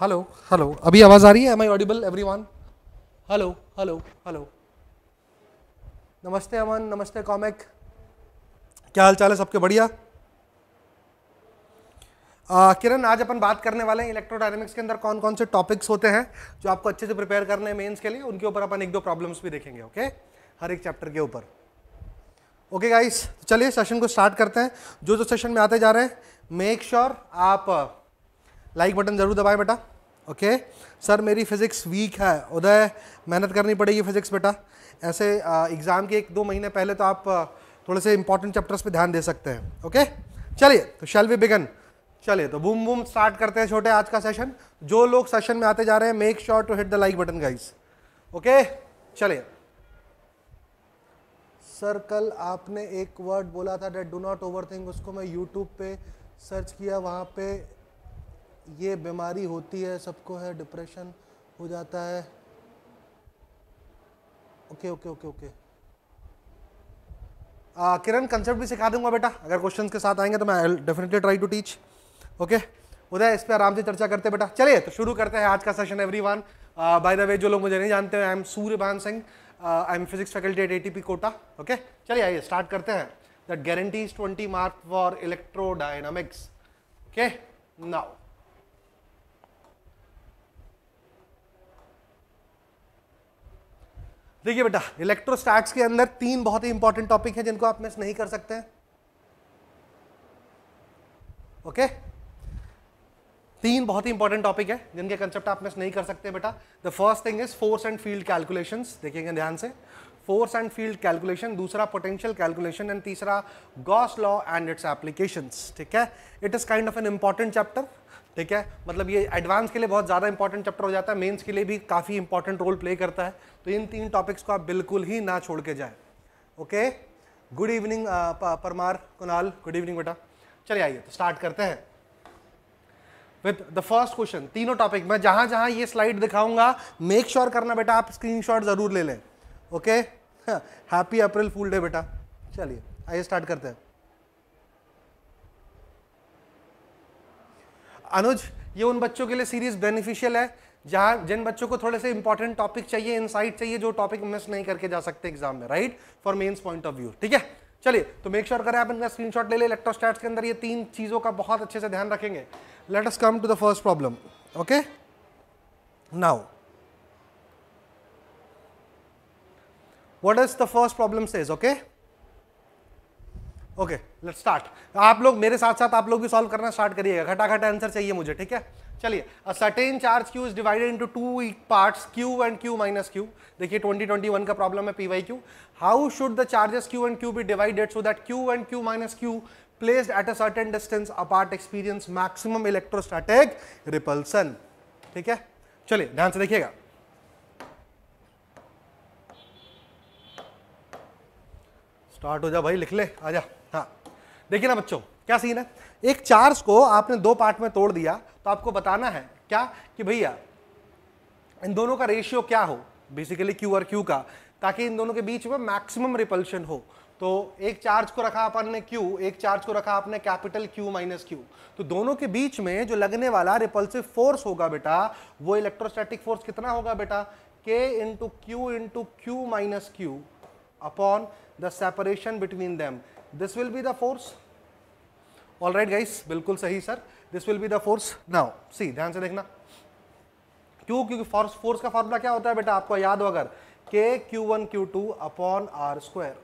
Hello hello अभी आवाज़ आ रही है am I audible everyone hello hello hello नमस्ते अमन नमस्ते कॉमेक क्या हाल चाल है सबके बढ़िया किरण आज अपन बात करने वाले हैं इलेक्ट्रोडायनेमिक्स के अंदर कौन कौन से टॉपिक्स होते हैं जो आपको अच्छे से प्रिपेयर करने हैं मेंस के लिए उनके ऊपर अपन एक दो प्रॉब्लम्स भी देखेंगे ओके हर एक चैप्टर के ऊपर ओके गाइस तो चलिए सेशन को स्टार्ट करते हैं जो जो सेशन में आते जा रहे हैं मेक श्योर sure आप लाइक बटन ज़रूर दबाएं बेटा ओके सर मेरी फ़िज़िक्स वीक है उदय मेहनत करनी पड़ेगी फ़िज़िक्स बेटा ऐसे एग्ज़ाम के एक दो महीने पहले तो आप थोड़े से इंपॉर्टेंट चैप्टर्स पे ध्यान दे सकते हैं ओके चलिए तो शैल वी बिगन चलिए तो बूम बूम स्टार्ट करते हैं छोटे आज का सेशन जो लोग सेशन में आते जा रहे हैं make sure to hit the like button guys okay चलिए सर कल आपने एक वर्ड बोला था that do not overthink उसको मैं यूट्यूब पे सर्च किया वहाँ पे ये बीमारी होती है सबको है डिप्रेशन हो जाता है okay okay okay okay Kiran concept भी सिखा दूंगा बेटा अगर क्वेश्चंस के साथ आएंगे तो मैं definitely try to teach okay Uday इस पर आराम से चर्चा करते बेटा चलिए तो शुरू करते हैं आज का session everyone by the way जो लोग मुझे नहीं जानते हैं I am Bhan Singh I am physics faculty at a Kota okay चलिए आइए स्टार्ट करते हैं that guarantees twenty mark for electrodynamics okay now देखिए बेटा इलेक्ट्रोस्टैट्स के अंदर तीन बहुत ही इंपॉर्टेंट टॉपिक हैं जिनको आप मिस नहीं कर सकते हैं ओके तीन बहुत ही इंपॉर्टेंट टॉपिक है जिनके कंसेप्ट आप मिस नहीं कर सकते बेटा the first thing is force and field calculation देखेंगे ध्यान से फोर्स एंड फील्ड कैलकुलेशन दूसरा पोटेंशियल कैलकुलेशन एंड तीसरा Gauss law and its application ठीक है it is kind of an important chapter ठीक है मतलब ये एडवांस के लिए बहुत ज़्यादा इंपॉर्टेंट चैप्टर हो जाता है मेंस के लिए भी काफ़ी इंपॉर्टेंट रोल प्ले करता है तो इन तीन टॉपिक्स को आप बिल्कुल ही ना छोड़ के जाए okay good evening Parmar Kunal good evening बेटा चलिए आइए तो स्टार्ट करते हैं विद द फर्स्ट क्वेश्चन तीनों टॉपिक मैं जहाँ जहाँ ये स्लाइड दिखाऊंगा मेक श्योर करना बेटा आप शॉट ज़रूर ले लें okay happy April fool day बेटा चलिए आइए स्टार्ट करते हैं अनुज ये उन बच्चों के लिए सीरीज बेनिफिशियल है जहाँ जिन बच्चों को थोड़े से इंपॉर्टेंट टॉपिक चाहिए इनसाइट चाहिए जो टॉपिक मिस नहीं करके जा सकते एग्जाम में right for mains point of view ठीक है चलिए तो मेक श्योर करें आप इनका स्क्रीनशॉट ले लें इलेक्ट्रोस्टैट्स के अंदर ये तीन चीज़ों का बहुत अच्छे से ध्यान रखेंगे let us come to the first problem okay now what is the first problem says okay okay let's start आप लोग मेरे साथ साथ आप लोग भी सॉल्व करना स्टार्ट करिएगा घटाघट आंसर चाहिए मुझे ठीक है चलिए a certain charge Q is divided into two parts Q and Q minus Q देखिए 2021 का प्रॉब्लम है P Y Q how should the charges Q and Q be divided so that Q and Q minus Q placed at a certain distance apart experience maximum electrostatic repulsion ठीक है चलिए ध्यान से देखिएगा start हो जा भाई लिख ले आ जा देखिए ना बच्चों क्या सीन है एक चार्ज को आपने दो पार्ट में तोड़ दिया तो आपको बताना है क्या कि भैया इन दोनों का रेशियो क्या हो बेसिकली क्यू और क्यू का ताकि इन दोनों के बीच में मैक्सिमम रिपल्शन हो तो एक चार्ज को रखा अपन ने क्यू एक चार्ज को रखा आपने कैपिटल क्यू माइनस क्यू तो दोनों के बीच में जो लगने वाला रिपल्सिव फोर्स होगा बेटा वो इलेक्ट्रोस्टैटिक फोर्स कितना होगा बेटा K into Q into Q minus Q upon the separation between them this will be the force all right guys बिल्कुल सही sir this will be the force now see ध्यान से देखना क्यों क्योंकि फोर्स फोर्स का फॉर्मूला क्या होता है बेटा आपको याद हो अगर K Q one Q two upon R square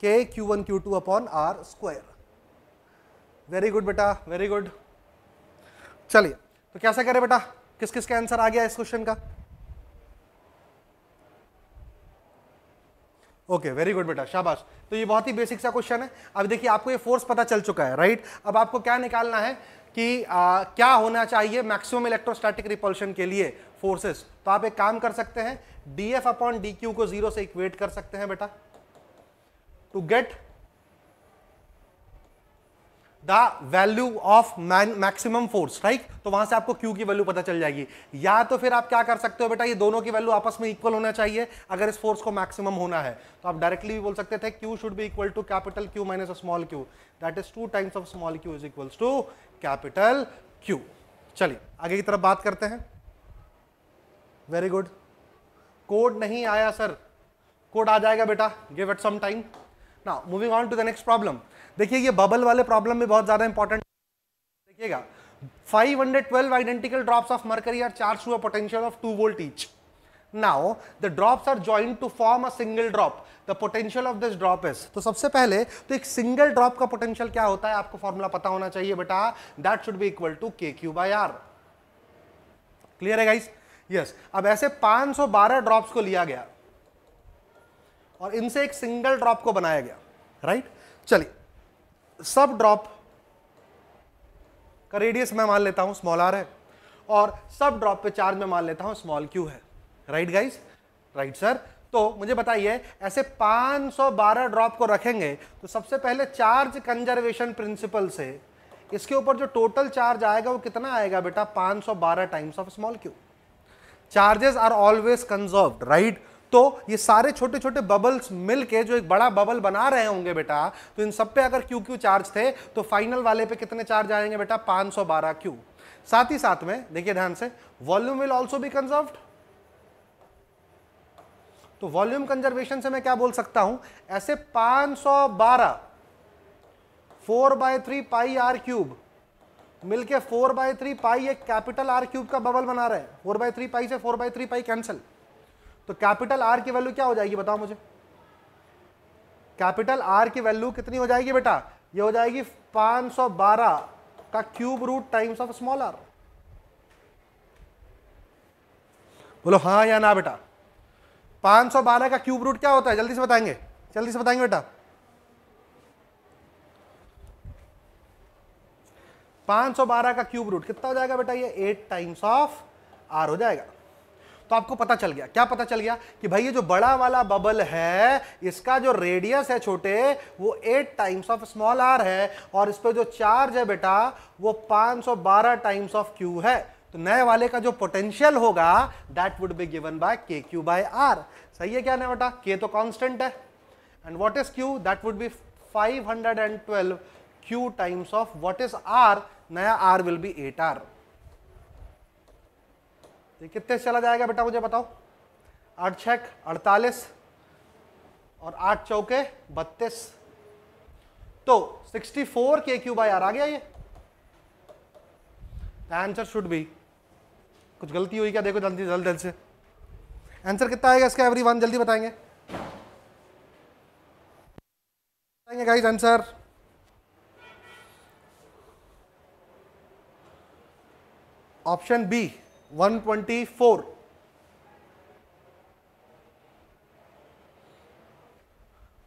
K Q one Q two upon R square very good बेटा वेरी गुड चलिए तो कैसा करें बेटा किस किस का आंसर आ गया इस क्वेश्चन का ओके वेरी गुड बेटा शाबाश तो ये बहुत ही बेसिक सा क्वेश्चन है अब देखिए आपको ये फोर्स पता चल चुका है राइट अब आपको क्या निकालना है कि आ, क्या होना चाहिए मैक्सिमम इलेक्ट्रोस्टैटिक रिपल्शन के लिए फोर्सेस तो आप एक काम कर सकते हैं D F upon D Q को जीरो से इक्वेट कर सकते हैं बेटा to get the value of maximum force right तो वहां से आपको क्यू की वैल्यू पता चल जाएगी या तो फिर आप क्या कर सकते हो बेटा ये दोनों की वैल्यू आपस में इक्वल होना चाहिए अगर इस फोर्स को मैक्सिमम होना है तो आप डायरेक्टली भी बोल सकते थे क्यू शुड भी equal to capital Q minus small Q that is two times of small Q is equals to capital Q चलिए आगे की तरफ बात करते हैं वेरी गुड कोड नहीं आया सर कोड आ जाएगा बेटा गिव इट सम टाइम ना moving on to the next problem देखिए ये बबल वाले प्रॉब्लम में बहुत ज़्यादा इंपॉर्टेंट देखिएगा 512 identical drops of mercury are charged to a potential of 2 volt each. Now, the drops are joined to form a single drop. The potential of this drop is. तो सबसे पहले तो एक सिंगल ड्रॉप का potential क्या होता है आपको फॉर्मूला पता होना चाहिए बेटा that should be equal to K Q by R clear है गाइस यस yes. अब ऐसे 512 ड्रॉप्स को लिया गया और इनसे एक सिंगल ड्रॉप को बनाया गया राइट चलिए सब ड्रॉप का रेडियस मैं मान लेता हूं स्मॉल आर है और सब ड्रॉप पे चार्ज में मान लेता हूं स्मॉल क्यू है राइट गाइस राइट सर तो मुझे बताइए ऐसे 512 ड्रॉप को रखेंगे तो सबसे पहले चार्ज कंजर्वेशन प्रिंसिपल से इसके ऊपर जो टोटल चार्ज आएगा वो कितना आएगा बेटा 512 times of small Q charges are always conserve right तो ये सारे छोटे छोटे बबल्स मिल के जो एक बड़ा बबल बना रहे होंगे बेटा तो इन सब पे अगर क्यू क्यू चार्ज थे तो फाइनल वाले पे कितने चार्ज आएंगे बेटा 512 क्यू साथ ही साथ में देखिए ध्यान से volume will also be conserve तो वॉल्यूम कंजर्वेशन से मैं क्या बोल सकता हूं ऐसे 512 four by three pi R cube मिलके फोर बाय थ्री पाई एक कैपिटल आर क्यूब का बबल बना रहे हैं फोर बाय थ्री पाई से four by three pi cancel तो कैपिटल आर की वैल्यू क्या हो जाएगी बताओ मुझे कैपिटल आर की वैल्यू कितनी हो जाएगी बेटा ये हो जाएगी 512 का cube root times of small R बोलो हाँ या ना बेटा 512 का क्यूब रूट क्या होता है जल्दी से बताएंगे जल्दी से बताएंगे बेटा 512 का क्यूब रूट कितना हो जाएगा बेटा ये 8 टाइम्स ऑफ आर हो जाएगा तो आपको पता चल गया क्या पता चल गया कि भाई ये जो बड़ा वाला बबल है इसका जो रेडियस है छोटे वो eight times of small R है और इस पर जो चार्ज है बेटा वो 512 टाइम्स ऑफ क्यू है तो नए वाले का जो पोटेंशियल होगा that would be given by K Q by R सही है क्या ना बेटा के तो कॉन्स्टेंट है and what is Q that would be five hundred and twelve Q times of what is R नया R will be eight R तो कितने से चला जाएगा बेटा मुझे बताओ आठ छः अड़तालीस और आठ चौके बत्तीस तो sixty four K Q by R आ गया ये आंसर शुड बी कुछ गलती हुई क्या देखो जल्दी जल्द जल्द से आंसर कितना आएगा इसका एवरी वन जल्दी बताएंगे बताएंगे guys answer option B 124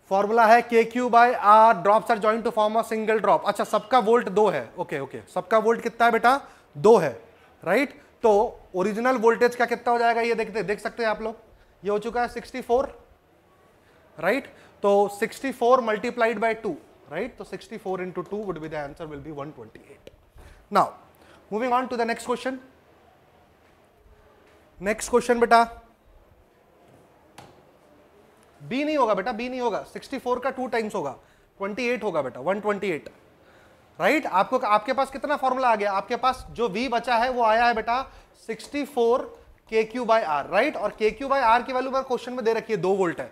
formula है K Q by R drops are join to form a single drop अच्छा सबका वोल्ट दो है ओके ओके सबका वोल्ट कितना है बेटा दो है राइट तो ओरिजिनल वोल्टेज का कितना हो जाएगा ये देखते देख सकते हैं आप लोग ये हो चुका है 64 राइट तो 64 four multiplied by two right तो 64 four into two would be the answer will be 128 now moving on to the next question next question बेटा बी नहीं होगा बेटा बी नहीं होगा 64 का टू टाइम्स होगा 28 होगा बेटा 128 राइट right? आपको आपके पास कितना फॉर्मूला आ गया आपके पास जो वी बचा है वो आया है बेटा 64 four K Q by are right और के क्यू बाई आर की वैल्यू मैं क्वेश्चन में दे रखी है दो वोल्ट है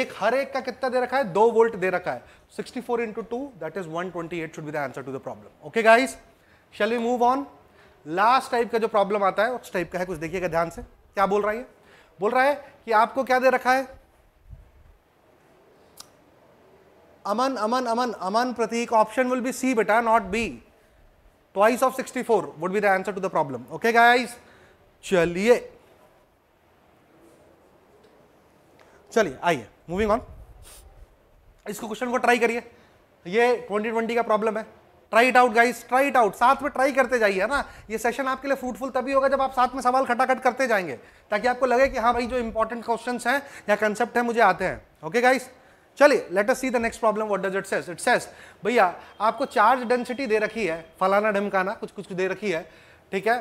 एक हर एक का कितना दे रखा है दो वोल्ट दे रखा है sixty four into two that is one twenty eight should be the answer to the problem okay guys shall we move on last type का जो प्रॉब्लम आता है उस टाइप का है कुछ देखिएगा ध्यान से क्या बोल रहा है बोल रहा है कि आपको क्या दे रखा है Aman Aman Aman Aman Prateek option will be C बेटा not B twice of 64 would be the answer to the problem okay guys चलिए चलिए आइए मूविंग ऑन इसको क्वेश्चन को ट्राई करिए ये 2020 का प्रॉब्लम है try it out guys try it out साथ में ट्राई करते जाइए है ना ये सेशन आपके लिए फ्रूटफुल तभी होगा जब आप साथ में सवाल खटाखट करते जाएंगे ताकि आपको लगे कि हाँ भाई जो इंपॉर्टेंट क्वेश्चन है या कंसेप्ट है मुझे आते हैं ओके गाइस चलिए let us see the next problem what does it cess it says भैया आपको चार्ज डेंसिटी दे रखी है फलाना ढमकाना कुछ कुछ दे रखी है ठीक है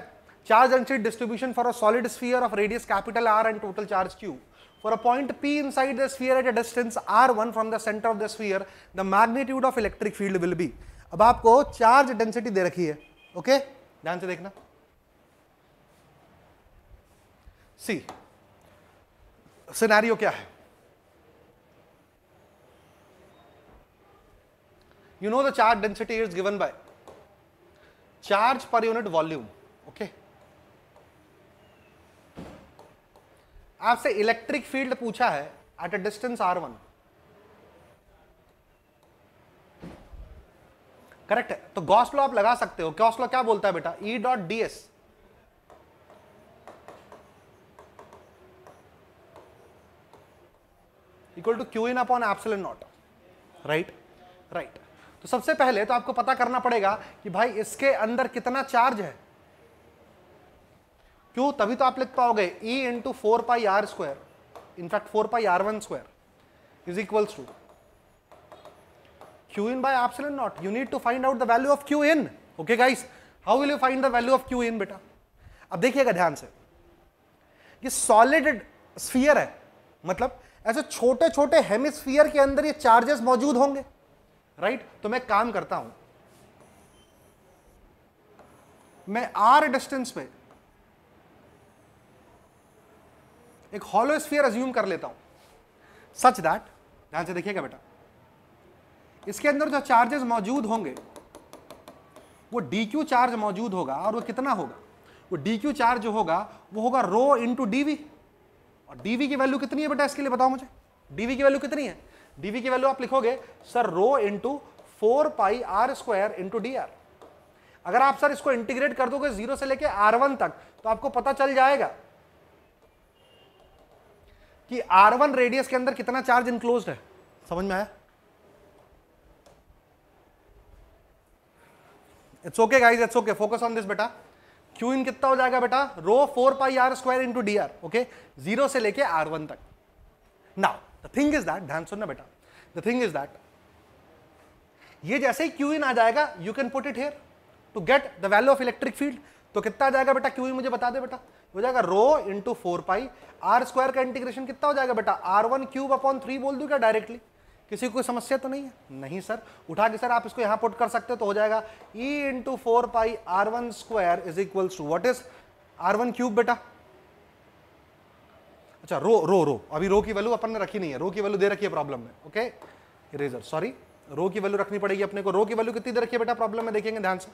charge density distribution for a solid sphere of radius capital R and total charge Q for For a point P the sphere at a distance R one from the centre of the sphere the magnitude of electric field will be अब आपको charge density दे रखी है okay ध्यान से देखना सी scenario क्या है you know the charge density is given by charge per unit volume okay आपसे इलेक्ट्रिक फील्ड पूछा है at a distance R one correct है तो गॉस लॉ आप लगा सकते हो गॉस लॉ क्या बोलता है बेटा E dot D S equal to Q in upon epsilon naught right right तो सबसे पहले तो आपको पता करना पड़ेगा कि भाई इसके अंदर कितना चार्ज है क्यों तभी तो आप लिख पाओगे E into four pi R square in fact four pi R one square is equals to q in by epsilon naught. You need to find out the value of q in. Okay guys, how will you find the value of q in बेटा अब देखिएगा ध्यान से ये solid sphere है मतलब ऐसे छोटे छोटे हेमिस्फीयर के अंदर ये चार्जेस मौजूद होंगे राइट right? तो मैं काम करता हूं मैं आर डिस्टेंस पे एक हॉलो स्फीयर अज्यूम कर लेता हूं सच दैट ध्यान से देखिएगा बेटा इसके अंदर जो चार्जेस मौजूद होंगे वो डी क्यू चार्ज मौजूद होगा और वो कितना होगा वो डी क्यू चार्ज जो होगा वो होगा रो इंटू डीवी और डीवी की वैल्यू कितनी है बेटा इसके लिए बताओ मुझे डीवी की वैल्यू कितनी है डीवी की वैल्यू आप लिखोगे sir rho into four pi R square into D R अगर आप सर इसको इंटीग्रेट कर दोगे जीरो से लेके आर वन तक तो आपको पता चल जाएगा कि आर वन रेडियस के अंदर कितना चार्ज इंक्लोज है समझ में आया it's okay guys it's okay focus on this बेटा क्यू इन कितना हो जाएगा बेटा rho four pi R square into D R okay zero से लेके आर वन तक now the thing is that ध्यान सुनना बेटा द थिंग इज दैट ये जैसे ही क्यू इन आ जाएगा you can put it here to get the value of electric field तो कितना आ जाएगा बेटा क्यू इन मुझे बता दे बेटा हो जाएगा rho into four pi R square का इंटीग्रेशन कितना हो जाएगा बेटा R one cube upon three बोल दू क्या डायरेक्टली किसी को समस्या तो नहीं है नहीं सर उठा के सर आप इसको यहां पुट कर सकते तो हो जाएगा E into four pi R one square is equal to what is R one cube बेटा अच्छा रो रो रो अभी रो की वैल्यू अपन ने रखी नहीं है रो की वैल्यू दे रखी है प्रॉब्लम में ओके इरेजर सॉरी रो की वैल्यू रखनी पड़ेगी अपने को रो की वैल्यू कितनी दे रखी है बेटा प्रॉब्लम में देखेंगे ध्यान से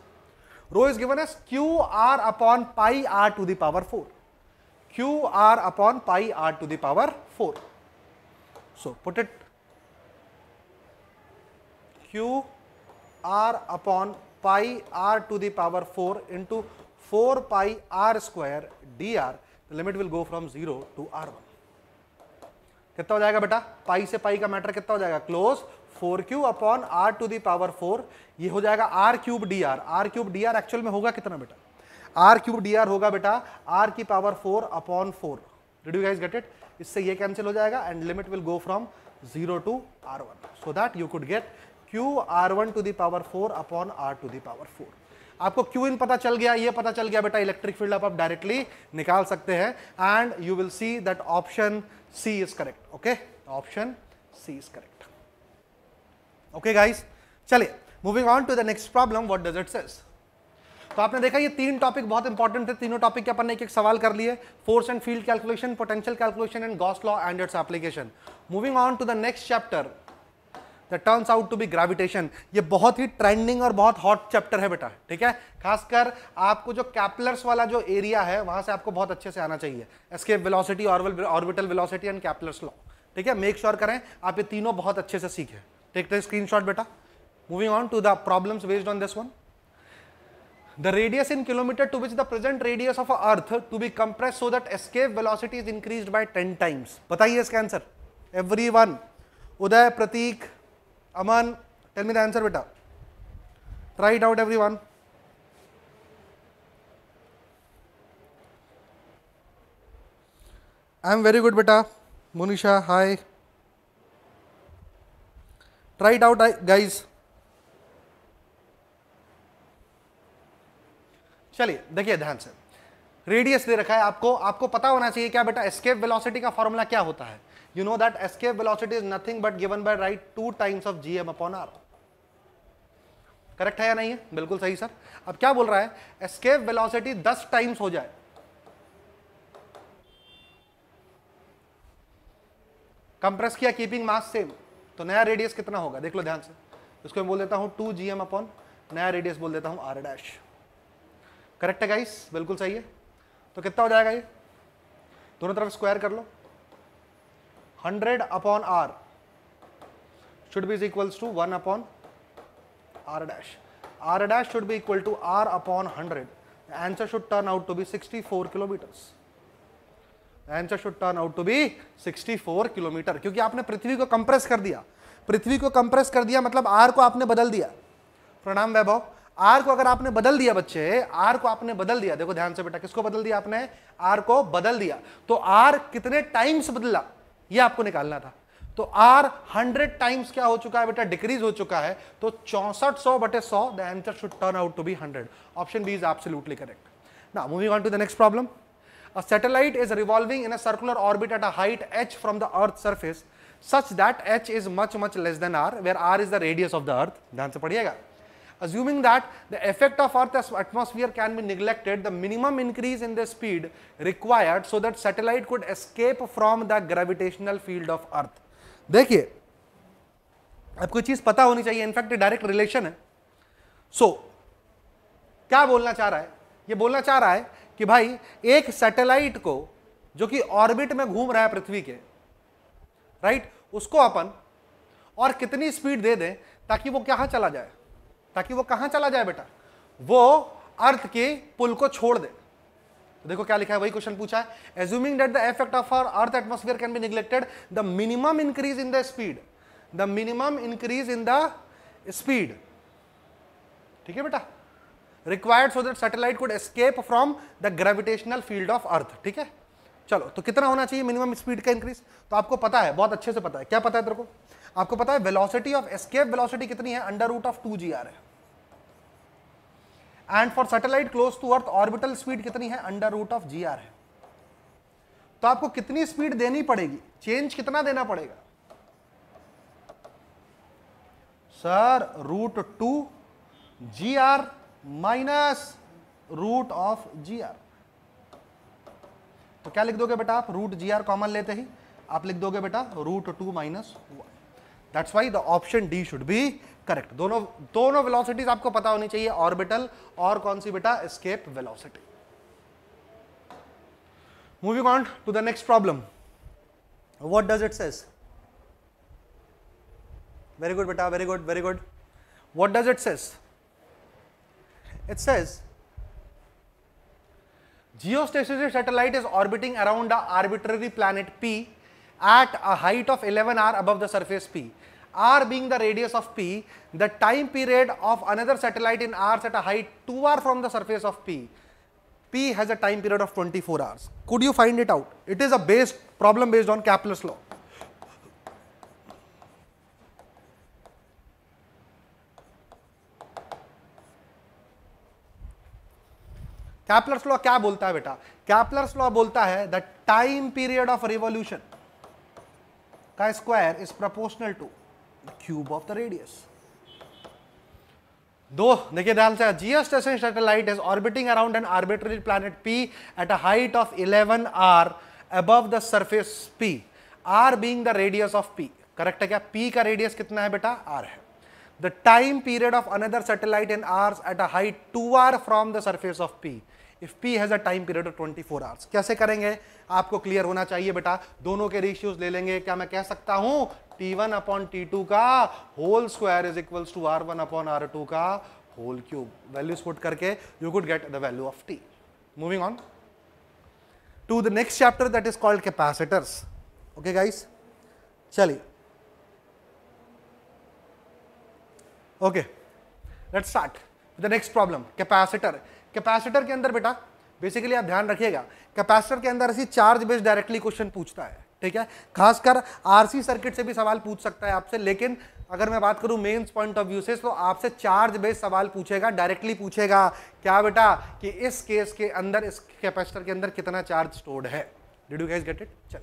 rho is given as Q R upon pi R to the power four Q R upon pi R to the power four so put it Q R upon pi R to the power four into four pi R square D R limit will go from zero to R one कितना हो जाएगा बेटा पाई से पाई का matter कितना हो जाएगा close Q upon R to the power 4 ये हो जाएगा R cube D R R cube D R actual में होगा कितना बेटा आर क्यूब डी आर होगा बेटा आर की power four upon four did you guys get it इससे ये कैंसिल हो जाएगा and limit will go from zero to R one so that you could get Q R one to the power four upon R to the power four आपको Q in पता चल गया ये पता चल गया बेटा इलेक्ट्रिक फील्ड आप डायरेक्टली निकाल सकते हैं and you will see that option C is correct okay option C is correct okay guys चलिए moving on to the next problem what does it says तो आपने देखा ये तीन टॉपिक बहुत इंपॉर्टेंट थे तीनों टॉपिक के अपन ने एक एक सवाल कर लिए force and field calculation potential calculation and Gauss law and its application moving on to the next chapter that turns out to be gravitation ये बहुत ही ट्रेंडिंग और बहुत हॉट चैप्टर है बेटा ठीक है खासकर आपको जो कैपलर्स वाला जो एरिया है वहां से आपको बहुत अच्छे से आना चाहिए escape velocity orbital velocity and Kepler's law ठीक है मेक श्योर करें आप ये तीनों बहुत अच्छे से सीखें टेक द स्क्रीनशॉट बेटा moving on to the problems based on this one the radius in kilometer to which the present radius of earth to be compressed so that escape velocity is increased by 10 times bataiye iska answer everyone Uday Prateek Aman, tell me the answer, beta. Try it out, everyone. I am very good, beta. Monisha, hi. Try it out, guys. चलिए देखिए ध्यान से radius दे रखा है आपको आपको पता होना चाहिए क्या बेटा एस्केप वेलोसिटी का फॉर्मूला क्या होता है you know that escape velocity is nothing but given by right two times of gm upon r correct है या नहीं है बिल्कुल सही सर अब क्या बोल रहा है एस्केप वेलोसिटी 10 टाइम्स हो जाए कंप्रेस किया कीपिंग मास सेम तो नया रेडियस कितना होगा देख लो ध्यान से इसको मैं बोल देता हूं टू जी एम अपॉन नया रेडियस बोल देता हूं आर डैश करेक्ट है गाइस बिल्कुल सही है तो कितना हो जाएगा ये दोनों तरफ स्क्वायर कर लो hundred upon R should be is equals to one upon R dash R dash should be equal to R upon hundred answer should turn out to be sixty four kilometer answer should turn out to be sixty four kilometer क्योंकि आपने पृथ्वी को compress कर दिया पृथ्वी को compress कर दिया मतलब are को आपने बदल दिया प्रणाम वैभव आर को अगर आपने बदल दिया बच्चे आर को आपने बदल दिया देखो ध्यान से बेटा किसको बदल दिया आपने आर को बदल दिया तो आर कितने टाइम्स बदला ये आपको निकालना था तो आर हंड्रेड टाइम्स क्या हो चुका है बेटा डिक्रीज हो चुका है तो चौसठ सौ बटे सौ the answer should turn out to be hundred option B is absolutely correct now moving on to the next problem a satellite is revolving in a circular orbit at a height H from the earth surface such that H is much much less than R where R is the radius of the earth ध्यान से पढ़िएगा Assuming that the effect of Earth's atmosphere can be neglected, the minimum increase in the speed required so that satellite could escape from the gravitational field of Earth. dekhiye aapko cheez pata honi chahiye in fact a direct relation hai so, kya bolna cha raha hai ye bolna cha raha hai ki bhai ek satellite ko jo ki orbit mein घूम raha hai prithvi ke right usko apan और कितनी speed दे दें ताकि वो कहाँ चला जाए ताकि वो कहां चला जाए बेटा वो अर्थ के पुल को छोड़ दे तो देखो क्या लिखा है वही क्वेश्चन पूछा है assuming that the effect of our earth atmosphere can be neglected the minimum increase in the speed the minimum increase in the speed ठीक है बेटा required so that satellite could escape from the gravitational field of earth ठीक है चलो तो कितना होना चाहिए मिनिमम स्पीड का इंक्रीज तो आपको पता है बहुत अच्छे से पता है क्या पता है तेरे को आपको पता है वेलोसिटी ऑफ एस्केप वेलोसिटी कितनी है under root of two G R है and for satellite close to earth orbital speed कितनी है under root of G R है तो आपको कितनी स्पीड देनी पड़ेगी चेंज कितना देना पड़ेगा sir root two G R minus root of G R तो क्या लिख दोगे बेटा आप रूट जी आर कॉमन लेते ही आप लिख दोगे बेटा root two minus one that's why the option D should be correct दोनों दोनों वेलोसिटीज आपको पता होनी चाहिए ऑर्बिटल और कौन सी बेटा escape velocity moving on to the next problem what does it says very good बेटा very good very good what does it cess it says geostationary satellite is orbiting around the arbitrary planet P at a height of 11 r above the surface P. r being the radius of P, the time period of another satellite in R at a height 2 r from the surface of P. P has a time period of 24 hours. Could you find it out? It is a based problem based on Kepler's law. Kepler's law क्या बोलता है बेटा Kepler's law बोलता है the time period of revolution का square is proportional to cube of the radius दो देखिए ध्यान से geostationary satellite is orbiting around an arbitrary planet P at a height of 11 R above the surface P R being the radius of P correct है क्या P का radius कितना है बेटा आर है time period of another satellite in R at a height two R from the surface of P if P has a time period of twenty four hours कैसे करेंगे आपको क्लियर होना चाहिए बेटा दोनों के रेशियोज ले लेंगे क्या मैं कह सकता हूं T one upon T two का whole square is equals to R one upon R two का होल क्यूब वैल्यू स्पुट करके you could get the value of T moving on to the next chapter that is called capacitors okay guys चलिए okay let's start the next problem capacitor capacitor के अंदर बेटा basically आप ध्यान रखिएगा capacitor के अंदर ऐसी चार्ज बेस्ड डायरेक्टली क्वेश्चन पूछता है ठीक है खासकर आरसी सर्किट से भी सवाल पूछ सकता है आपसे लेकिन अगर मैं बात करूं मेंस पॉइंट ऑफ व्यू से तो आपसे चार्ज बेस्ड सवाल पूछेगा डायरेक्टली पूछेगा क्या बेटा कि इस केस के अंदर इस कैपेसिटर के अंदर कितना चार्ज स्टोर्ड है did you guys get it चल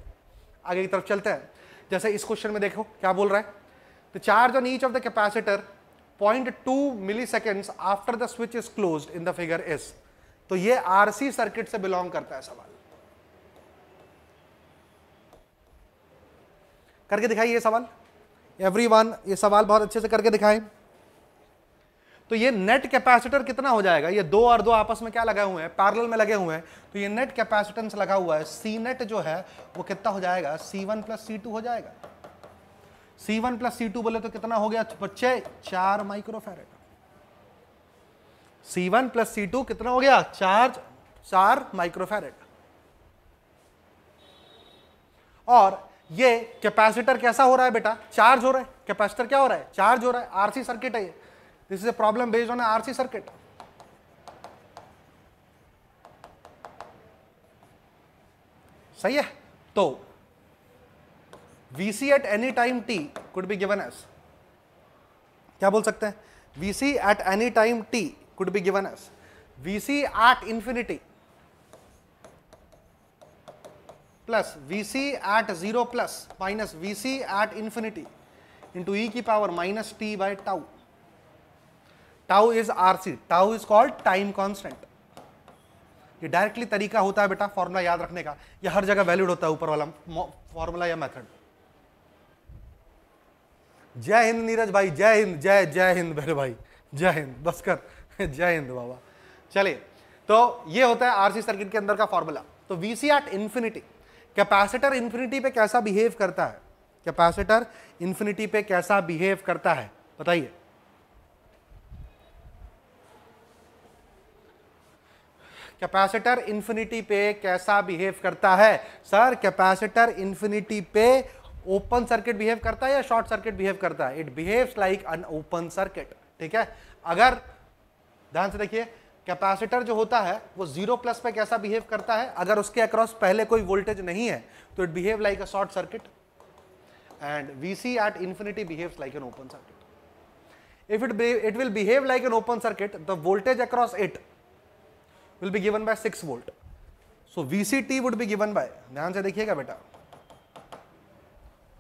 आगे की तरफ चलते हैं जैसे इस क्वेश्चन में देखो क्या बोल रहा है the charge on each of the capacitor 0.2 second after the switch is closed in the figure is तो ये आरसी सर्किट से बिलोंग करता है सवाल करके दिखाइए ये सवाल एवरीवन ये सवाल बहुत अच्छे से करके दिखाएं तो ये नेट कैपेसिटर कितना हो जाएगा ये दो और दो आपस में क्या लगे हुए हैं पैरेलल में लगे हुए हैं तो ये नेट कैपेसिटेंस लगा हुआ है सी नेट जो है वो कितना हो जाएगा C one plus C two हो जाएगा C1 one plus C to बोले तो कितना हो गया बच्चे चार microfarad C one plus C two कितना हो गया चार चार माइक्रोफेरेड और ये कैपेसिटर कैसा हो रहा है बेटा चार्ज हो रहा है कैपेसिटर क्या हो रहा है चार्ज हो रहा है आरसी सर्किट है ये this is a problem based on RC circuit सही है तो VC at any time t could be given as क्या बोल सकते हैं VC at any time t could be given as VC at infinity plus VC at zero plus minus VC at infinity into e की power minus t by tau. Tau is RC. Tau is called time constant. ये directly तरीका होता है बेटा formula याद रखने का ये हर जगह वैलिड होता है ऊपर वाला फॉर्मूला या मेथड जय हिंद नीरज भाई जय हिंद जय जय हिंद भैर भाई जय हिंद बस कर जय हिंद बाबा चलिए तो ये होता है आरसी सर्किट के अंदर का फॉर्मूला तो V C at infinity capacitor infinity पे कैसा बिहेव करता है कैपेसिटर इन्फिनिटी पे कैसा बिहेव करता है बताइए कैपेसिटर इन्फिनिटी पे कैसा बिहेव करता है सर कैपेसिटर इन्फिनिटी पे ओपन सर्किट बिहेव करता है या शॉर्ट सर्किट बिहेव करता है it behaves like an open circuit ठीक है अगर ध्यान से देखिए कैपेसिटर जो होता है वो जीरो प्लस पे कैसा बिहेव करता है अगर उसके अक्रॉस पहले कोई वोल्टेज नहीं है तो it behave like a short circuit and V C at infinity behaves like an open circuit if it it will behave like an open circuit the voltage across it will be given by six volt so V C T would be given by ध्यान से देखिएगा बेटा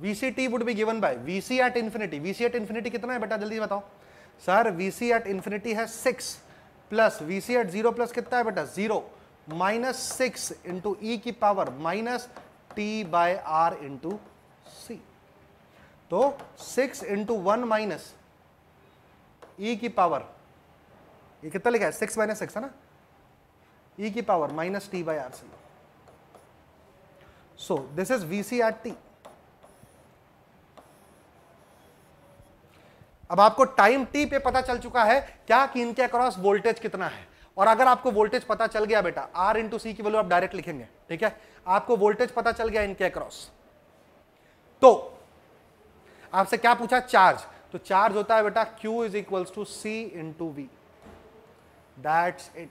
VCT would be given by VC at infinity. VC at infinity कितना है बेटा जल्दी बताओ sir VC at infinity है six plus VC at zero plus कितना है बेटा zero minus six into E की power minus T by R into C तो six into one minus E की पावर ये कितना लिखा है सिक्स माइनस सिक्स है ना ई e की power minus T by R C so this is V C at T अब आपको टाइम टी पे पता चल चुका है क्या कि इनके अक्रॉस वोल्टेज कितना है और अगर आपको वोल्टेज पता चल गया बेटा आर इंटू सी की वैल्यू आप डायरेक्ट लिखेंगे ठीक है आपको वोल्टेज पता चल गया इनके अक्रॉस तो आपसे क्या पूछा चार्ज तो चार्ज होता है बेटा Q is equals to C into V that's it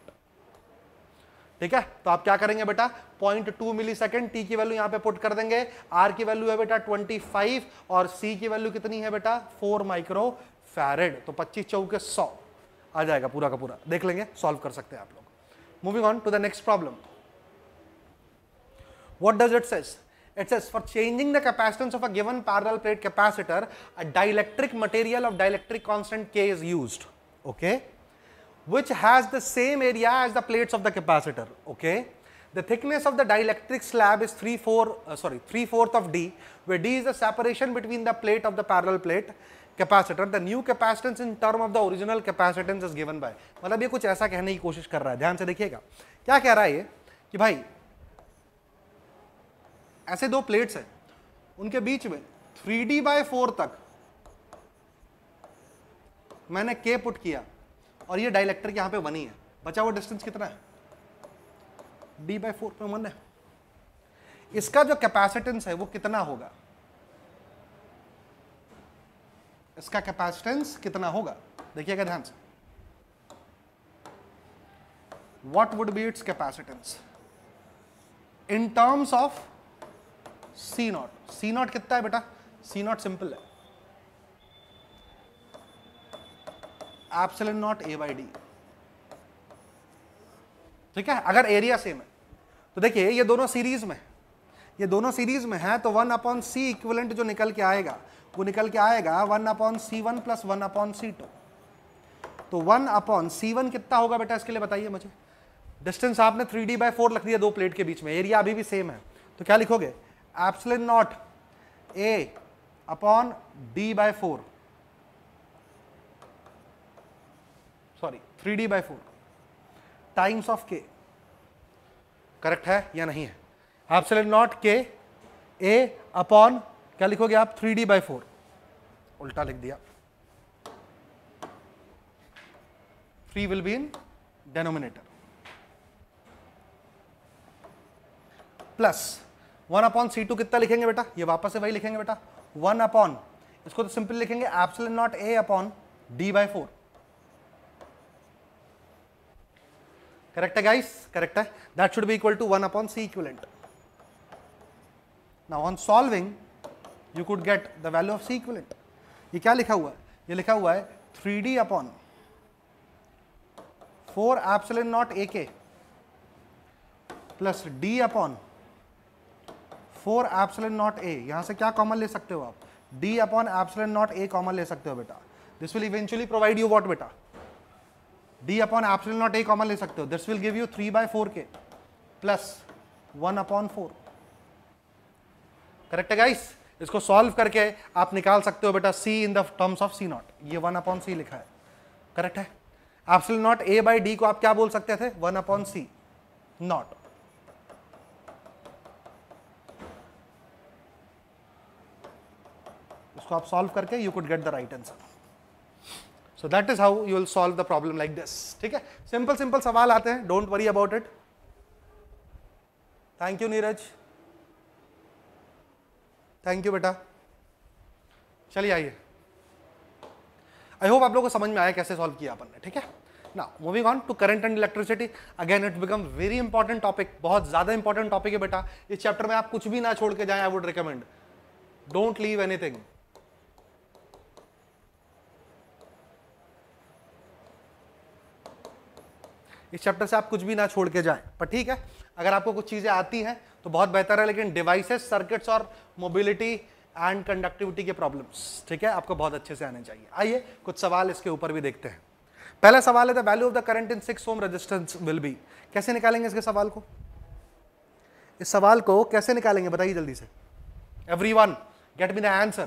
ठीक है तो आप क्या करेंगे बेटा 0.2 मिली सेकेंड टी की वैल्यू यहां पे पुट कर देंगे आर की वैल्यू है बेटा 25 और सी की वैल्यू कितनी है बेटा 4 माइक्रो फैरेड तो पच्चीस चौके सौ आ जाएगा पूरा का पूरा देख लेंगे सॉल्व कर सकते हैं आप लोग moving on to the next problem what does it cess it says for changing the capacitance of a given parallel plate capacitor a dielectric material of dielectric constant K is use okay which has the same area as the plates of the capacitor okay the thickness of the dielectric slab is three four sorry three fourth of D where D is the separation between the plate of the parallel plate capacitor the new capacitance in term of the original capacitance is given by मतलब ये कुछ ऐसा कहने की कोशिश कर रहा है ध्यान से देखिएगा क्या कह रहा है ये कि भाई ऐसे दो प्लेट्स हैं उनके बीच में 3d डी बाय फोर तक मैंने के पुट किया और ये डायलेक्टर यहां पे बनी है बचा हुआ डिस्टेंस कितना है डी बाय फोर पे वन है इसका जो कैपेसिटेंस है वो कितना होगा इसका कैपेसिटेंस कितना होगा देखिएगा ध्यान से what would be its capacitance in terms of C not C not कितना है बेटा सी नॉट सिंपल है epsilon not A by D ठीक है अगर एरिया सेम है तो देखिए ये दोनों सीरीज में ये दोनों सीरीज में है तो वन अपॉन सी इक्विवेलेंट जो निकल के आएगा वो निकल के आएगा one upon C one plus one upon C two तो वन अपॉन सी वन कितना होगा बेटा इसके लिए बताइए मुझे डिस्टेंस आपने थ्री डी बाई फोर लिख दिया दो प्लेट के बीच में एरिया अभी भी सेम है तो क्या लिखोगे epsilon not A upon D by four sorry three D by four times of K correct है या नहीं है एप्सलिन नॉट के ए अपॉन क्या लिखोगे आप थ्री डी बाई फोर उल्टा लिख दिया three will be in denominator plus one upon C two कितना लिखेंगे बेटा ये वापस से वही लिखेंगे बेटा वन अपॉन इसको तो सिंपल लिखेंगे epsilon naught A upon D by four correct है गाइस करेक्ट है that should be equal to one upon C equivalent now on solving you could get the value of C equivalent ये क्या लिखा हुआ है ये लिखा हुआ है three D upon four epsilon not A के plus D upon four epsilon naught A यहां से क्या कॉमन ले सकते हो आप D upon epsilon naught A common ले सकते हो बेटा this will eventually provide you what बेटा D upon epsilon not A common ले सकते हो this will give you three by four के plus one upon four correct है गाइस इसको सॉल्व करके आप निकाल सकते हो बेटा C in the terms of C naught ये वन अपॉन सी लिखा है करेक्ट है epsilon naught A by D को आप क्या बोल सकते थे वन अपॉन सी नॉट इसको आप सॉल्व करके you could get the right answer so that is how you will solve the problem like this ठीक है सिंपल सिंपल सवाल आते हैं don't worry about it thank you Neeraj thank you बेटा चलिए आइए आई होप आप लोगों को समझ में आया कैसे सॉल्व किया अपन ने ठीक है ना moving on to current and electricity again it become very important topic बहुत ज्यादा इंपॉर्टेंट टॉपिक है बेटा इस चैप्टर में आप कुछ भी ना छोड़ के जाए I would recommend don't leave anything इस चैप्टर से आप कुछ भी ना छोड़ के जाए पर ठीक है अगर आपको कुछ चीज़ें आती हैं तो बहुत बेहतर है लेकिन डिवाइसेस सर्किट्स और मोबिलिटी एंड कंडक्टिविटी के प्रॉब्लम्स ठीक है आपको बहुत अच्छे से आने चाहिए आइए कुछ सवाल इसके ऊपर भी देखते हैं पहला सवाल है the value of the current in six ohm resistance will be कैसे निकालेंगे इसके सवाल को इस सवाल को कैसे निकालेंगे बताइए जल्दी से everyone get me the answer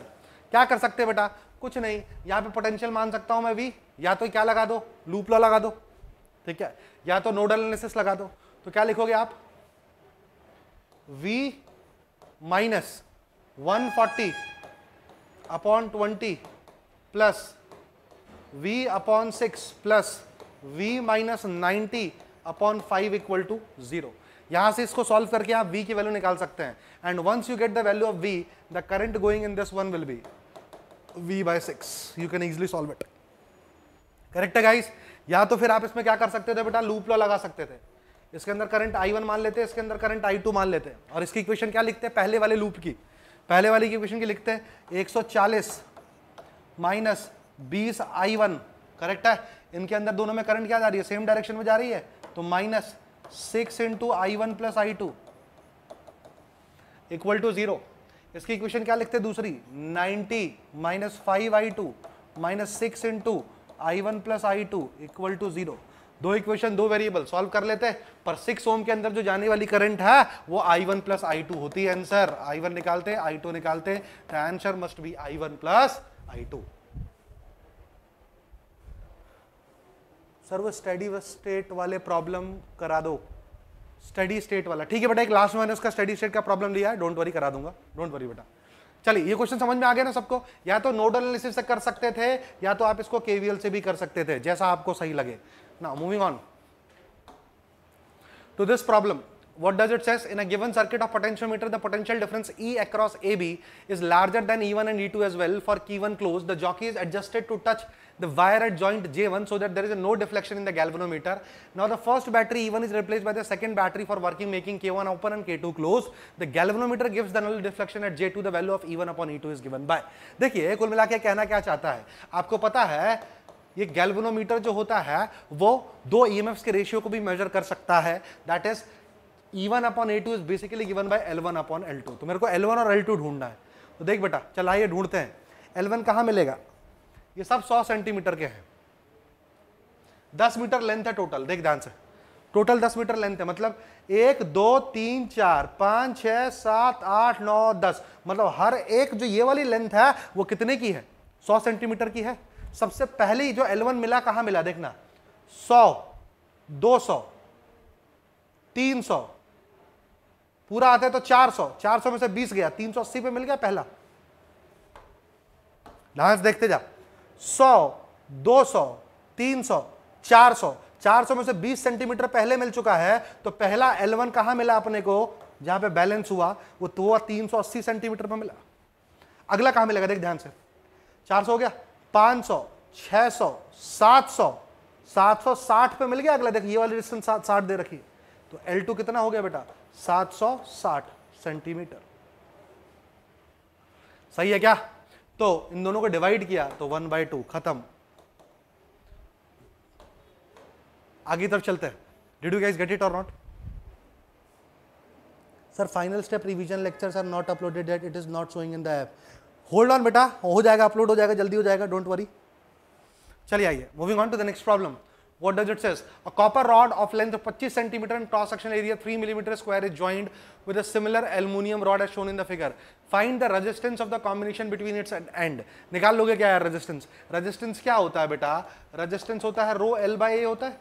क्या कर सकते बेटा कुछ नहीं यहां पे पोटेंशियल मान सकता हूं मैं भी या तो क्या लगा दो लूप लॉ लगा दो ठीक है या तो नोडल एनालिसिस लगा दो तो क्या लिखोगे आप V minus 140 upon 20 plus V upon 6 plus V minus 90 upon five equal to zero यहां से इसको सॉल्व करके आप v की वैल्यू निकाल सकते हैं and once you get the value of v the current going in this one will be v by six you can easily solve it correct है गाइस या तो फिर आप इसमें क्या कर सकते थे बेटा लूप लॉ लगा सकते थे इसके अंदर करंट आई वन मान लेते हैं इसके अंदर करंट आई टू मान लेते हैं और इसकी इक्वेशन क्या लिखते हैं पहले वाले लूप की पहले वाले की इक्वेशन की लिखते हैं एक सौ चालीस माइनस बीस आई वन करेक्ट है इनके अंदर दोनों में करंट क्या जा रही है सेम डायरेक्शन में जा रही है तो minus six into I one plus I two equal to zero इसकी इक्वेशन क्या लिखते हैं दूसरी 90 minus five I two minus six into I one plus I two equal to zero दो इक्वेशन दो वेरिएबल सॉल्व कर लेते हैं पर सिक्स ओम के अंदर जो जाने वाली करंट है वो I one plus I two होती है आंसर आई वन निकालते आई टू निकालते answer must be I one plus I two serve वो स्टडी स्टेट वाले प्रॉब्लम करा दो स्टडी स्टेट वाला ठीक है बेटा एक लास्ट मैंने उसका स्टडी स्टेट का प्रॉब्लम लिया है डोंट वरी करा दूंगा डोंट वरी बेटा चलिए ये क्वेश्चन समझ में आ गया ना सबको या तो नोडल एनालिसिस से कर सकते थे या तो आप इसको केवीएल से भी कर सकते थे जैसा आपको सही लगे Now moving on to this problem. What does it says? In a given circuit of potentiometer, the potential difference E across AB is larger than E1 and E2 as well. For key one closed, the jockey is adjusted to touch the wire at joint J1 so that there is no deflection in the galvanometer. Now the first battery E1 is replaced by the second battery for working making K1 open and K2 close. The galvanometer gives the null deflection at J2. The value of E1 upon E2 is given by. dekhiye kul mila ke kehna kya chahta hai aapko pata hai ये galvanometer जो होता है वो दो ई e के ratio को भी major कर सकता है that is E one upon E two is basically given by L one upon L two तो मेरे को एल वन और एल टू ढूंढना है तो देख बेटा चल आइए ढूंढते हैं एल वन कहाँ मिलेगा ये सब सौ सेंटीमीटर के हैं दस मीटर लेंथ है टोटल देख ध्यान से टोटल दस मीटर लेंथ है मतलब एक दो तीन चार पाँच छः सात आठ नौ दस मतलब हर एक जो ये वाली लेंथ है वो कितने की है सौ सेंटीमीटर की है सबसे पहले जो L1 मिला कहां मिला देखना 100, 200, 300, पूरा आता है तो 400, 400 में से 20 गया 380 पे मिल गया पहला ध्यान देखते जा 100, 200, 300, 400, 400 में से 20 सेंटीमीटर पहले मिल चुका है तो पहला L1 कहां मिला अपने को जहां पे बैलेंस हुआ वो तो 380 सेंटीमीटर पर मिला अगला कहां मिलेगा देख ध्यान से 400 हो गया पाँच सौ छः सौ सात सौ सात सौ साठ पे मिल गया अगला देखिए ये वाली डिस्टेंस सात साठ दे रखी तो एल टू कितना हो गया बेटा सात सौ साठ सेंटीमीटर सही है क्या तो इन दोनों को डिवाइड किया तो वन बाई टू खत्म आगे तरफ चलते हैं did you guys get it और not sir final step revision lectures are not uploaded that it is not showing in the app hold on बेटा हो जाएगा अपलोड हो जाएगा जल्दी हो जाएगा डोंट वरी चलिए आइए moving on to the next problem what does it says a copper rod of length 25 centimetre and cross section area 3 millimetre square is joint with a similar aluminium rod as shown in the figure find the resistance of the combination between its end end निकाल लोगे क्या है resistance resistance क्या होता है बेटा resistance होता है रो एल बाय ए होता है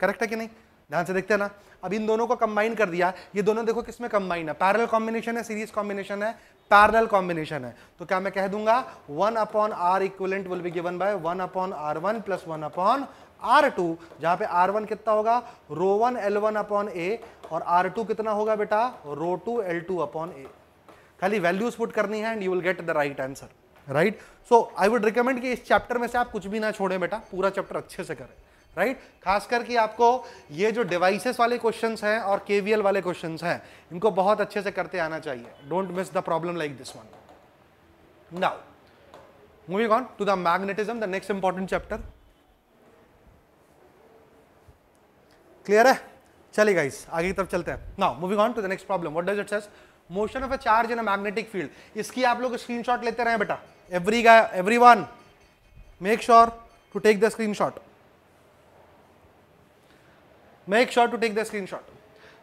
करेक्ट है कि नहीं ध्यान से देखते हैं ना अब इन दोनों को कंबाइन कर दिया ये दोनों देखो किसमें कंबाइन है पैरल कॉम्बिनेशन है सीरीज कॉम्बिनेशन है पैरल कॉम्बिनेशन है तो क्या मैं कह दूंगा one upon R equivalent will be given by one upon R one plus one upon R two जहां पे आर वन कितना होगा rho one L one upon A और आर टू कितना होगा बेटा rho two L two upon A खाली values put करनी है and you will get the right answer right so I would recommend कि इस चैप्टर में से आप कुछ भी ना छोड़ें बेटा पूरा चैप्टर अच्छे से करें राइट right? खास करके आपको ये जो डिवाइसेस वाले क्वेश्चंस हैं और केवीएल वाले क्वेश्चंस हैं इनको बहुत अच्छे से करते आना चाहिए don't miss the problem like this one now moving on to the magnetism the next important chapter clear है चलिए गाइस आगे की तरफ चलते हैं now moving on to the next problem what does it says motion of a charge in a magnetic field इसकी आप लोग स्क्रीनशॉट लेते रहे बेटा every everyone make sure to take the screenshot make sure to take the screenshot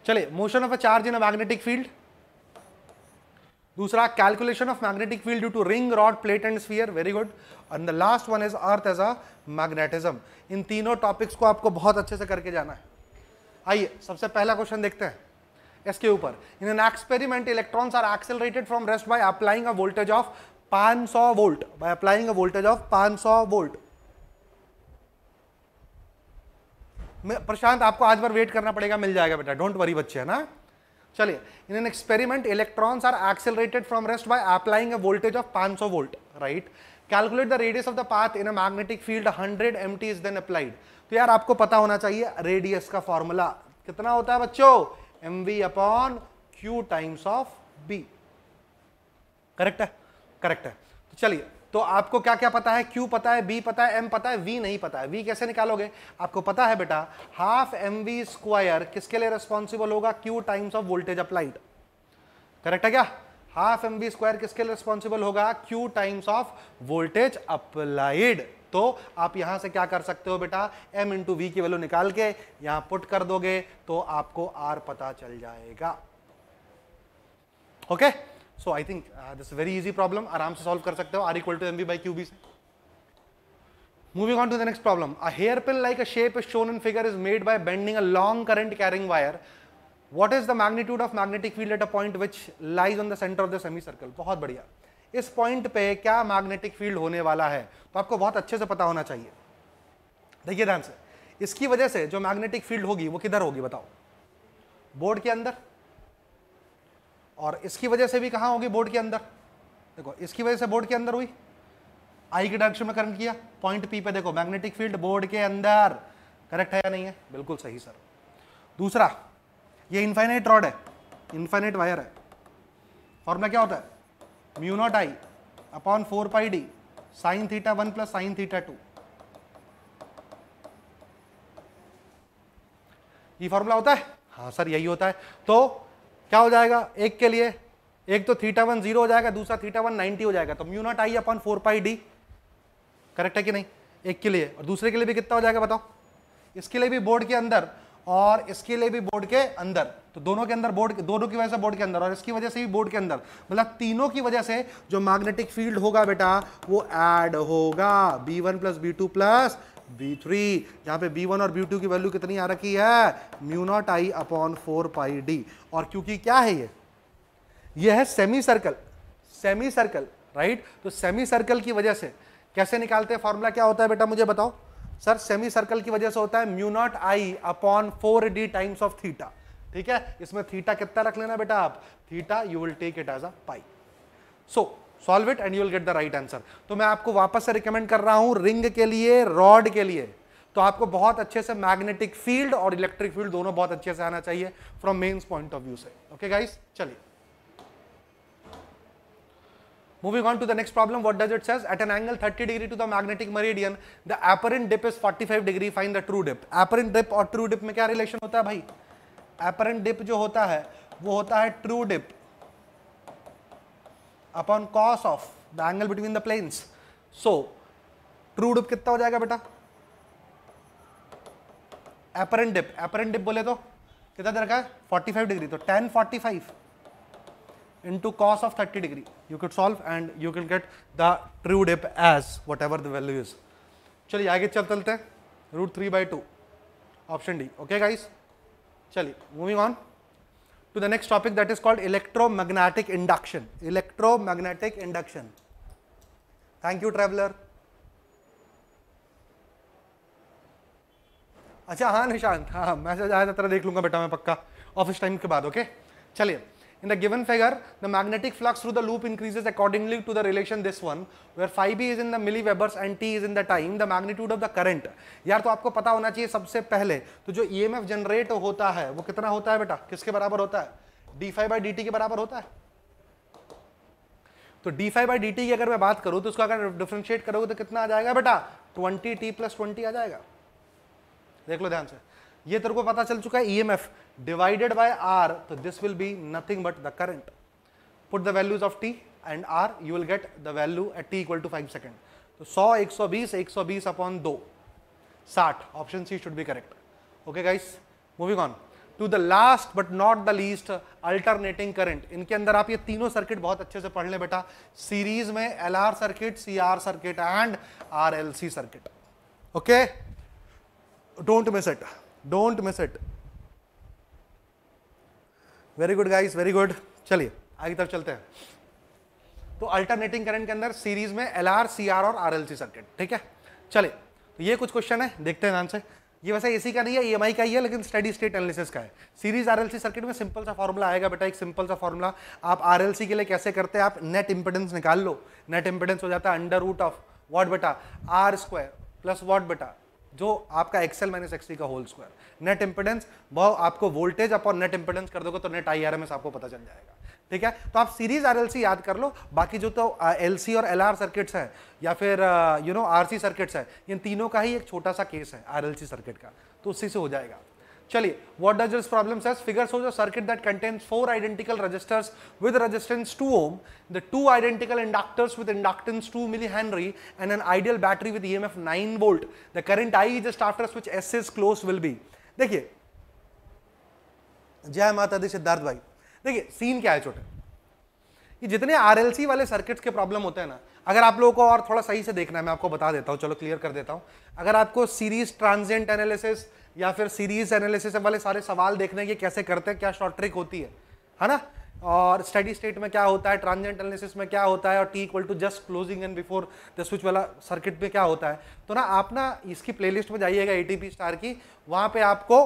चलिए motion of a charge in a magnetic field दूसरा calculation of magnetic field due to ring rod plate and sphere very good and the last one is earth as a magnetism इन तीनों topics को आपको बहुत अच्छे से करके जाना है आइए सबसे पहला क्वेश्चन देखते हैं इसके ऊपर in an experiment electrons are accelerated from rest by applying a voltage of 500 volt by applying a voltage of 500 volt Prashant आपको आज बार वेट करना पड़ेगा मिल जाएगा बेटा डोंट वरी बच्चे है ना चलिए in an experiment electrons are accelerated from rest by applying a voltage of 500 volt right calculate the radius of the path in a magnetic field 100 M is then applied तो यार आपको पता होना चाहिए रेडियस का फॉर्मूला कितना होता है बच्चों M V upon Q times of B correct है करेक्ट है तो चलिए तो आपको क्या क्या पता है क्यू पता है बी पता है एम पता है वी नहीं पता है वी कैसे निकालोगे आपको पता है बेटा हाफ एम वी स्क्वायर किसके लिए रिस्पॉन्सिबल होगा Q times of voltage applied correct है क्या हाफ एम वी स्क्वायर किसके लिए रिस्पॉन्सिबल होगा Q times of voltage applied तो आप यहां से क्या कर सकते हो बेटा m इंटू वी की वैल्यू निकाल के यहां पुट कर दोगे तो आपको r पता चल जाएगा okay okay? So I think this very easy problem आराम से सॉल्व कर सकते हो R equal to M B by Q B से moving on to the next problem a hair pin like a shape is shown in figure is made by bending a long current carrying wire what is the magnitude of magnetic field at a point which lies on the centre of the semi circle बहुत बढ़िया इस point पे क्या magnetic field होने वाला है तो आपको बहुत अच्छे से पता होना चाहिए देखिए ध्यान से इसकी वजह से जो मैग्नेटिक फील्ड होगी वो किधर होगी बताओ बोर्ड के अंदर और इसकी वजह से भी कहाँ होगी बोर्ड के अंदर देखो इसकी वजह से बोर्ड के अंदर हुई आई के डायरेक्शन में करंट किया पॉइंट पी पे देखो मैग्नेटिक फील्ड बोर्ड के अंदर करेक्ट है या नहीं है बिल्कुल सही सर दूसरा ये इन्फाइनाइट रॉड है इन्फाइनाइट वायर है फॉर्मूला क्या होता है mu naught I upon four pi D sine theta one plus sine theta two ये फॉर्मूला होता है हाँ सर यही होता है तो क्या हो जाएगा एक के लिए एक तो थीटा वन जीरो हो जाएगा दूसरा थीटा वन नाइनटी हो जाएगा तो mu naught I upon four pi D correct है कि नहीं एक के लिए और दूसरे के लिए भी कितना हो जाएगा बताओ इसके लिए भी बोर्ड के अंदर और इसके लिए भी बोर्ड के अंदर तो दोनों के अंदर बोर्ड दोनों की वजह से बोर्ड के अंदर और इसकी वजह से भी बोर्ड के अंदर मतलब तीनों की वजह से जो मैग्नेटिक फील्ड होगा बेटा वो ऐड होगा B one plus B two plus B three यहाँ पे बी वन और बी टू की वैल्यू कितनी आ रखी है mu naught I upon four pi D और क्योंकि क्या है ये ये है semi circle semi circle right तो सेमी सर्कल की वजह से कैसे निकालते हैं फॉर्मूला क्या होता है बेटा मुझे बताओ सर सेमी सर्कल की वजह से होता है mu naught I upon four D times of theta ठीक है इसमें थीटा कितना रख लेना बेटा आप theta you will take it as a pi so solve it and you will get the right answer तो मैं आपको वापस से रिकमेंड कर रहा हूँ रिंग के लिए रॉड के लिए तो आपको बहुत अच्छे से मैग्नेटिक फील्ड और इलेक्ट्रिक फील्ड दोनों बहुत अच्छे से आना चाहिए from mains point of view से ओके गाइस चलिए Moving on to the next problem, what does it says? At an angle 30 degree to the magnetic meridian, the apparent dip is 45 degree. Find the true dip. Apparent dip और true dip में क्या relation होता है भाई? Apparent dip जो होता है, वो होता है true dip. Upon cos of the angle between the planes so true dip कितना हो जाएगा बेटा एपरेंट डिप एपरेंट डिप बोले तो कितना दे रखा है 45 डिग्री तो 10 45 five into cos of thirty degree you can solve and you can get the true dip as whatever the value is चलिए आगे चल चलते root three by two option D okay guys चलिए moving on to the next topic that is called electromagnetic induction. Electromagnetic induction. Thank you, traveler. अच्छा हाँ निशांत हाँ message आया था तेरा देख लूंगा बेटा मैं पक्का ऑफिस टाइम के बाद ओके चलिए In the given figure, the magnetic flux through the loop increases accordingly to the relation this one, where phi b is in the milliwebers and t is in the time, the magnitude of the current. yaar to aapko pata hona chahiye sabse pehle to jo emf generate hota hai wo kitna hota hai beta kiske barabar hota hai d phi by dt ke barabar hota hai है तो D five by D T की अगर मैं बात करूं तो उसको अगर डिफ्रेंशिएट करोगे तो कितना आ जाएगा बेटा ट्वेंटी टी प्लस ट्वेंटी आ जाएगा देख लो ध्यान से ये तेरे को पता चल चुका है E M F divided by R तो this will be nothing but the current put the values of T and R you will get the value at T equal to five second तो सौ एक सौ बीस एक सौ बीस upon दो साठ option C should be correct okay guys moving on to the last but not the least alternating current इनके अंदर आप ये तीनों सर्किट बहुत अच्छे से पढ़ लें बेटा सीरीज में L R circuit C R circuit and R L C circuit okay don't miss it don't miss it very good guys very good चलिए आगे तरफ चलते हैं तो अल्टरनेटिंग करंट के अंदर सीरीज में एल आर सी आर और आर एल सी सर्किट ठीक है चलिए तो ये कुछ क्वेश्चन है देखते हैं ध्यान से ये वैसे एसी का नहीं है ई e का ही है लेकिन स्टडी स्टेट एनालिसिस का है सीरीज आरएलसी सर्किट में सिंपल सा फॉर्मूला आएगा बेटा एक सिंपल सा फॉर्मूला आप आरएलसी के लिए कैसे करते हैं आप नेट इंपेडेंस निकाल लो नेट इंपेडेंस हो जाता है अंडर रूट ऑफ वॉट बेटा आर स्क्वायर प्लस वॉट बेटा जो आपका एक्सएल माइनस एक्स का होल स्क्वायर नेट इंपेडेंस वह आपको वोल्टेज अपॉन नेट इंपेडेंस कर दोगे तो नेट आई आपको पता चल जाएगा ठीक है तो आप सीरीज आरएलसी याद कर लो बाकी जो तो एल और एल सर्किट्स हैं या फिर यू नो आर सर्किट्स हैं इन तीनों का ही एक छोटा सा केस है आर सर्किट का तो उसी से हो जाएगा चलिए what does this problem says figure shows circuit that contain four identical resistors with resistance two ohm the two identical inductors with inductance 2 milli henry and an ideal battery with F nine volt the current I just after switch S S close will be देखिए जय माता दी सिद्धार्थ भाई देखिए scene क्या है छोटे ये जितने सी वाले सर्किट्स के प्रॉब्लम होते हैं ना अगर आप लोगों को और थोड़ा सही से देखना है मैं आपको बता देता हूँ चलो क्लियर कर देता हूँ अगर आपको सीरीज ट्रांजेंट एनालिसिस या फिर सीरीज एनालिसिस वाले सारे सवाल देखने के कैसे करते हैं क्या शॉर्ट ट्रिक होती है है ना और स्टडी स्टेट में क्या होता है ट्रांजेंट एनालिसिस में क्या होता है और T equal to just closing and before the switch वाला सर्किट में क्या होता है तो ना आप ना इसकी प्लेलिस्ट में जाइएगा ए स्टार की वहाँ पे आपको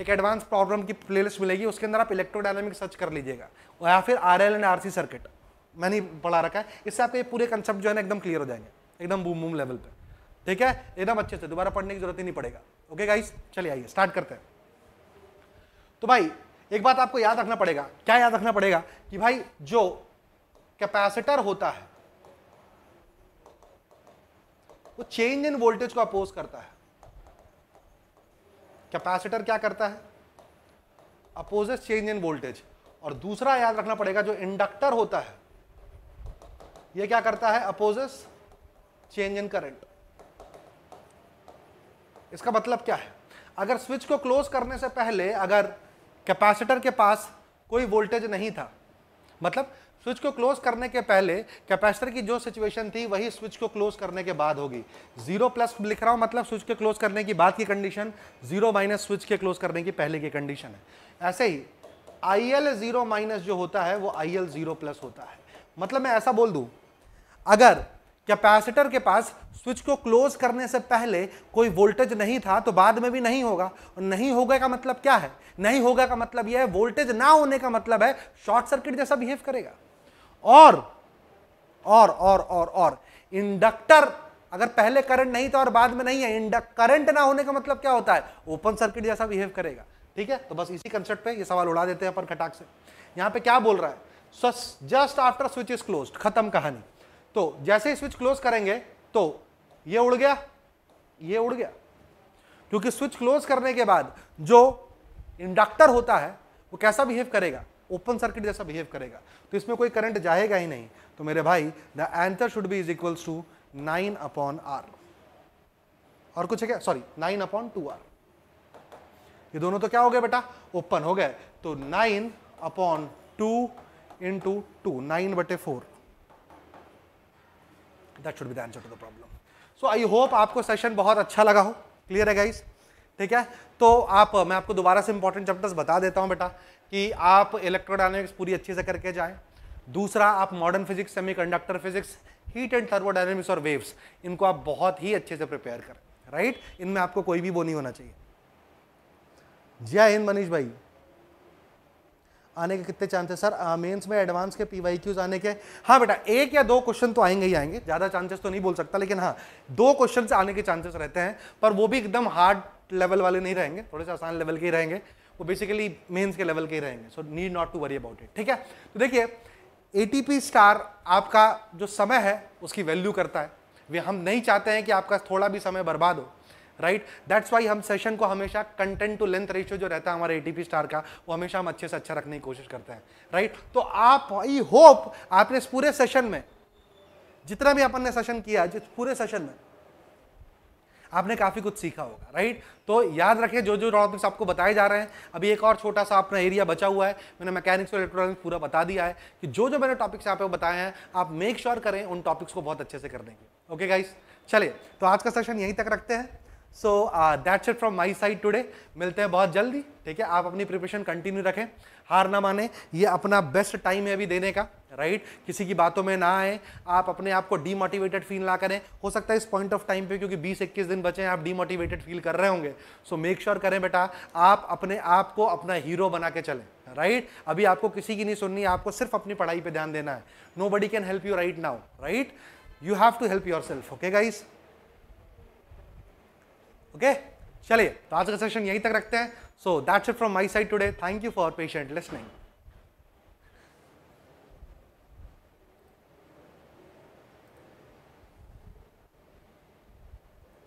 एक एडवांस प्रॉब्लम की प्लेलिस्ट मिलेगी उसके अंदर आप इलेक्ट्रोडायनामिक सर्च कर लीजिएगा या फिर R L and R C circuit मैंने पढ़ा रखा है इससे आपके पूरे कंसेप्ट जो है ना एकदम क्लियर हो जाएंगे एकदम बूम बूम लेवल पर ठीक है एकदम अच्छे से दोबारा पढ़ने की जरूरत ही नहीं पड़ेगा ओके गाइस चलिए आइए स्टार्ट करते हैं तो भाई एक बात आपको याद रखना पड़ेगा क्या याद रखना पड़ेगा कि भाई जो कैपेसिटर होता है वो चेंज इन वोल्टेज को अपोज करता है कैपेसिटर क्या करता है अपोजेस चेंज इन वोल्टेज और दूसरा याद रखना पड़ेगा जो इंडक्टर होता है ये क्या करता है अपोजेस चेंज इन करंट इसका मतलब क्या है अगर स्विच को क्लोज करने से पहले अगर कैपेसिटर के पास कोई वोल्टेज नहीं था मतलब स्विच को क्लोज करने के पहले कैपेसिटर की जो सिचुएशन थी वही स्विच को क्लोज करने के बाद होगी जीरो प्लस लिख रहा हूं मतलब स्विच के क्लोज करने की बाद की कंडीशन जीरो माइनस स्विच के क्लोज करने की पहले की कंडीशन है ऐसे ही आई एल जीरो माइनस जो होता है वो आई एल जीरो प्लस होता है मतलब मैं ऐसा बोल दूं अगर कैपेसिटर के पास स्विच को क्लोज करने से पहले कोई वोल्टेज नहीं था तो बाद में भी नहीं होगा और नहीं होगा का मतलब क्या है नहीं होगा का मतलब यह है वोल्टेज ना होने का मतलब है शॉर्ट सर्किट जैसा बिहेव करेगा और और और और और इंडक्टर अगर पहले करंट नहीं था और बाद में नहीं है इंडक्ट करंट ना होने का मतलब क्या होता है ओपन सर्किट जैसा बिहेव करेगा ठीक है तो बस इसी कंसेप्ट पे ये सवाल उड़ा देते हैं अपन खटाक से यहां पे क्या बोल रहा है just after switch is close खत्म कहानी तो जैसे स्विच क्लोज करेंगे तो ये उड़ गया ये उड़ गया क्योंकि स्विच क्लोज करने के बाद जो इंडक्टर होता है वो कैसा बिहेव करेगा ओपन सर्किट जैसा बिहेव करेगा तो इसमें कोई करंट जाएगा ही नहीं तो मेरे भाई the answer should be is equal to nine upon R और कुछ है क्या sorry nine upon two R ये दोनों तो क्या हो गए बेटा ओपन हो गए तो nine upon two in two two nine बटे four that should be the answer to the problem so I hope आपको सेशन बहुत अच्छा लगा हो क्लियर है गाइज ठीक है तो आप मैं आपको दोबारा से इंपॉर्टेंट चैप्टर्स बता देता हूँ बेटा कि आप इलेक्ट्रोडाइनमिक्स पूरी अच्छे से करके जाएँ दूसरा आप modern physics conductor physics heat and thermodynamics और वेव्स इनको आप बहुत ही अच्छे से प्रिपेयर करें राइट इनमें आपको कोई भी वो नहीं होना चाहिए जय हिंद मनीष भाई आने के कितने चांसेस सर मेंस में एडवांस के पी क्यूज आने के हाँ बेटा एक या दो क्वेश्चन तो आएंगे ही आएंगे ज़्यादा चांसेस तो नहीं बोल सकता लेकिन हाँ दो क्वेश्चन आने के चांसेस रहते हैं पर वो भी एकदम हार्ड लेवल वाले नहीं रहेंगे थोड़े से आसान लेवल के ही रहेंगे वो बेसिकली मेन्स के लेवल के ही रहेंगे so need not to worry about it ठीक है तो देखिए ए स्टार आपका जो समय है उसकी वैल्यू करता है वे हम नहीं चाहते हैं कि आपका थोड़ा भी समय बर्बाद हो राइट दैट्स वाई हम सेशन को हमेशा कंटेंट टू लेंथ रेशियो जो रहता है हमारे एटीपी स्टार का वो हमेशा हम अच्छे से अच्छा रखने की कोशिश करते हैं राइट right? तो आप आई होप आपने इस पूरे सेशन में जितना भी अपन ने सेशन किया जिस पूरे सेशन में आपने काफ़ी कुछ सीखा होगा राइट तो याद रखें जो जो टॉपिक्स आपको बताए जा रहे हैं अभी एक और छोटा सा अपना एरिया बचा हुआ है मैंने मैकेनिक्स और इलेक्ट्रॉनिक्स पूरा बता दिया है कि जो जो मैंने टॉपिक्स यहाँ पे बताए हैं आप मेक श्योर sure करें उन टॉपिक्स को बहुत अच्छे से करने देंगे ओके गाइस चलिए तो आज का सेशन यहीं तक रखते हैं so that's it from my side today मिलते हैं बहुत जल्दी ठीक है आप अपनी प्रिपरेशन कंटिन्यू रखें हार ना माने ये अपना बेस्ट टाइम है अभी देने का राइट right? किसी की बातों में ना आए आप अपने आप को डीमोटिवेटेड फील ना करें हो सकता है इस पॉइंट ऑफ टाइम पे क्योंकि 20-21 दिन बचे हैं आप डीमोटिवेटेड फील कर रहे होंगे सो मेक श्योर करें बेटा आप अपने आप को अपना हीरो बना के चलें राइट right? अभी आपको किसी की नहीं सुननी आपको सिर्फ अपनी पढ़ाई पर ध्यान देना है nobody can help you right now right you have to help yourself okay guys okay चलिए तो आज का सेशन यहीं तक रखते हैं so that's it from my side today thank you for patient listening